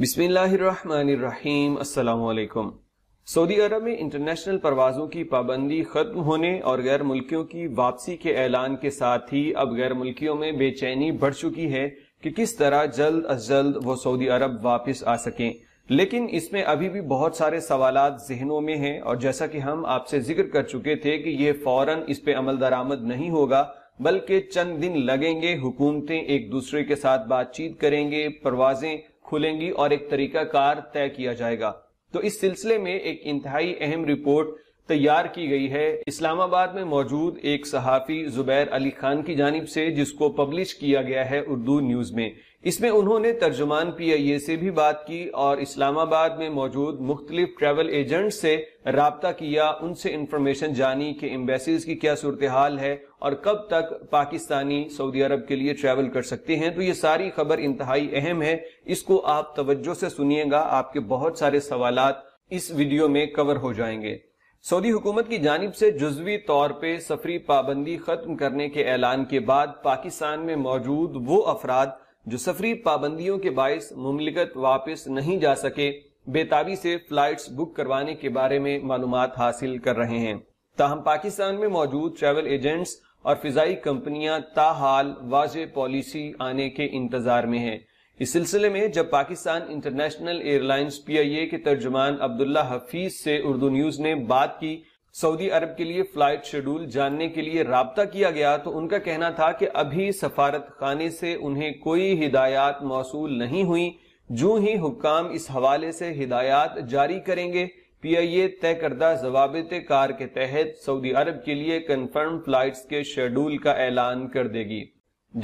बिस्मिल्लाम अलैक्म Saudi अरब में international परवाजों की पाबंदी खत्म होने और गैर मुल्कियों की वापसी के ऐलान के साथ ही अब गैर मुल्कियों में बेचैनी बढ़ चुकी है कि किस तरह जल्द अज जल्द वो सऊदी अरब वापस आ सकें लेकिन इसमें अभी भी बहुत सारे सवाल जहनों में हैं और जैसा कि हम आपसे जिक्र कर चुके थे कि ये फौरन इस पे अमल दरामद नहीं होगा बल्कि चंद दिन लगेंगे हुकूमतें एक दूसरे के साथ बातचीत करेंगे परवाजें खुलेंगी और एक तरीकाकार तय किया जाएगा तो इस सिलसिले में एक इंतहाई अहम रिपोर्ट तैयार की गई है इस्लामाबाद में मौजूद एक सहाफ़ी जुबैर अली खान की जानब से जिसको पब्लिश किया गया है उर्दू न्यूज़ में इसमें उन्होंने तर्जुमान पीआईए से भी बात की और इस्लामाबाद में मौजूद मुख्तलिफ ट्रेवल एजेंट से रबता किया उनसे इंफॉर्मेशन जानी कि एम्बेसीज की क्या सूरत हाल है और कब तक पाकिस्तानी सऊदी अरब के लिए ट्रैवल कर सकते हैं तो ये सारी खबर इंतहाई अहम है इसको आप तवज्जो से सुनिएगा आपके बहुत सारे सवाल इस वीडियो में कवर हो जाएंगे सऊदी हुकूमत की जानब से जुजवी तौर पर सफरी पाबंदी खत्म करने के ऐलान के बाद पाकिस्तान में मौजूद वो अफराद जो सफरी पाबंदियों के बायस मुमलिकत वापस नहीं जा सके बेताबी से फ्लाइट बुक करवाने के बारे में मालूम हासिल कर रहे हैं ताहम पाकिस्तान में मौजूद ट्रेवल एजेंट्स और फिजाई कंपनियां ताहाल वाज पॉलिसी आने के इंतजार में है इस सिलसिले में जब Pakistan international airlines P I A के तर्जुमान अब्दुल्ला हफीज से उर्दू न्यूज ने बात की सऊदी अरब के लिए फ्लाइट शेड्यूल जानने के लिए रबता किया गया तो उनका कहना था कि अभी सफारत खाने से उन्हें कोई हिदायत मौसू नहीं हुई जो ही हुक्म इस हवाले से हिदायत जारी करेंगे पी आई ए तय करदा जवाब कार के तहत सऊदी अरब के लिए कन्फर्म फ्लाइट के शेड्यूल का ऐलान कर देगी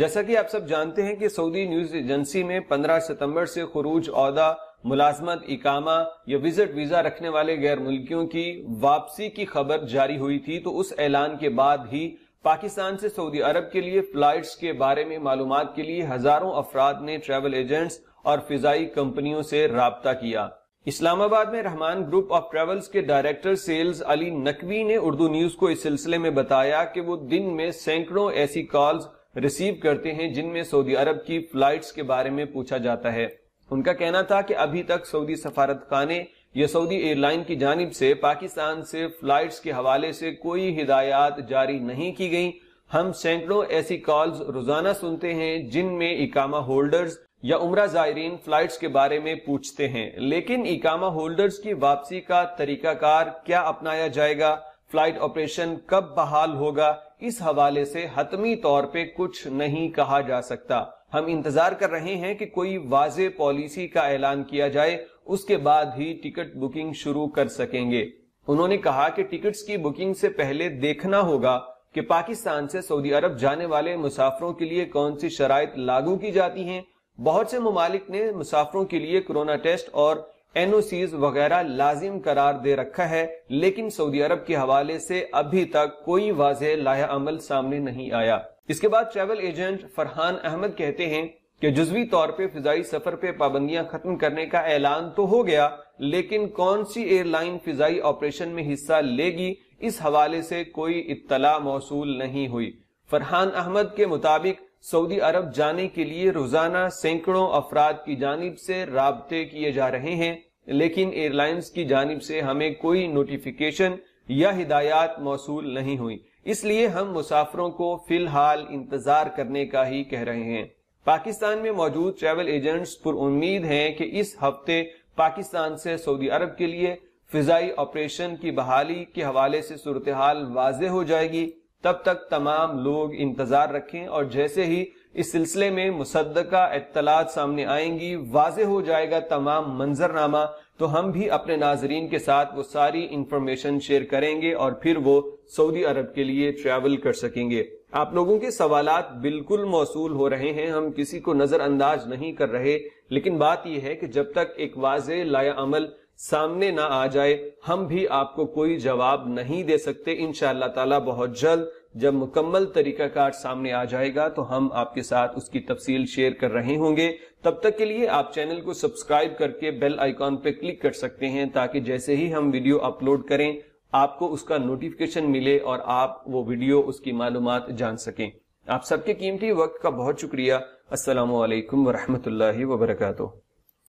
जैसा कि आप सब जानते हैं कि सऊदी न्यूज एजेंसी में 15 सितंबर से खरूज अहदा मुलाजमत इकामा या विजिट वीजा रखने वाले गैर मुल्कियों की वापसी की खबर जारी हुई थी तो उस ऐलान के बाद ही पाकिस्तान से सऊदी अरब के लिए फ्लाइट के बारे में मालूम के लिए हजारों अफराद ने ट्रेवल एजेंट्स और फिजाई कंपनियों से रबता किया इस्लामाबाद में रहमान ग्रुप ऑफ ट्रेवल्स के डायरेक्टर सेल्स अली नकवी ने उर्दू न्यूज को इस सिलसिले में बताया कि वो दिन में सैकड़ों ऐसी कॉल्स रिसीव करते हैं जिनमें सऊदी अरब की फ्लाइट्स के बारे में पूछा जाता है उनका कहना था कि अभी तक सऊदी सफारत खाने या सऊदी एयरलाइन की जानब से पाकिस्तान से फ्लाइट्स के हवाले से कोई हिदायत जारी नहीं की गई हम सैकड़ों ऐसी कॉल्स रोजाना सुनते हैं जिनमें इकामा होल्डर्स या उम्र जायरीन फ्लाइट्स के बारे में पूछते हैं लेकिन इकामा होल्डर्स की वापसी का तरीकाकार क्या अपनाया जाएगा फ्लाइट ऑपरेशन कब बहाल होगा इस हवाले से हतमी तौर पर कुछ नहीं कहा जा सकता हम इंतजार कर रहे हैं कि कोई वाज पॉलिसी का ऐलान किया जाए उसके बाद ही टिकट बुकिंग शुरू कर सकेंगे उन्होंने कहा कि टिकट्स की बुकिंग से पहले देखना होगा कि पाकिस्तान से सऊदी अरब जाने वाले मुसाफरों के लिए कौन सी शराय लागू की जाती हैं बहुत से ममालिक ने मुसाफरों के लिए कोरोना टेस्ट और एनओसीज वगैरह लाजिम करार दे रखा है लेकिन सऊदी अरब के हवाले से अभी तक कोई वाज लाया अमल सामने नहीं आया इसके बाद ट्रेवल एजेंट फरहान अहमद कहते हैं कि जुजवी तौर पर फिजाई सफर पे पाबंदियां खत्म करने का ऐलान तो हो गया लेकिन कौन सी एयरलाइन फिजाई ऑपरेशन में हिस्सा लेगी इस हवाले से कोई इतला मौसू नहीं हुई फरहान अहमद के मुताबिक सऊदी अरब जाने के लिए रोजाना सैकड़ों अफराद की जानब से रबते किए जा रहे हैं लेकिन एयरलाइंस की जानब से हमें कोई नोटिफिकेशन या हिदायत मौसू नहीं हुई इसलिए हम मुसाफरों को फिलहाल इंतजार करने का ही कह रहे हैं पाकिस्तान में मौजूद ट्रेवल एजेंट्स उम्मीद है कि इस हफ्ते पाकिस्तान से सऊदी अरब के लिए फिजाई ऑपरेशन की बहाली के हवाले से सूरत हाल वाज हो जाएगी तब तक तमाम लोग इंतजार रखें और जैसे ही इस सिलसिले में मुसदका इतलात सामने आएंगी वाज हो जाएगा तमाम मंजरनामा तो हम भी अपने नाजरीन के साथ वो सारी इंफॉर्मेशन शेयर करेंगे और फिर वो सऊदी अरब के लिए ट्रेवल कर सकेंगे आप लोगों के सवाल बिल्कुल मौसू हो रहे हैं हम किसी को नजरअंदाज नहीं कर रहे लेकिन बात यह है कि जब तक एक वाज लाया अमल सामने ना आ जाए हम भी आपको कोई जवाब नहीं दे सकते इन ताला बहुत जल्द जब मुकम्मल तरीकाकार सामने आ जाएगा तो हम आपके साथ उसकी तफसील शेयर कर रहे होंगे तब तक के लिए आप चैनल को सब्सक्राइब करके बेल आइकॉन पर क्लिक कर सकते हैं ताकि जैसे ही हम वीडियो अपलोड करें आपको उसका नोटिफिकेशन मिले और आप वो वीडियो उसकी मालूम जान सकें आप सबके कीमती वक्त का बहुत शुक्रिया असलकम वरहमत ला वबरकू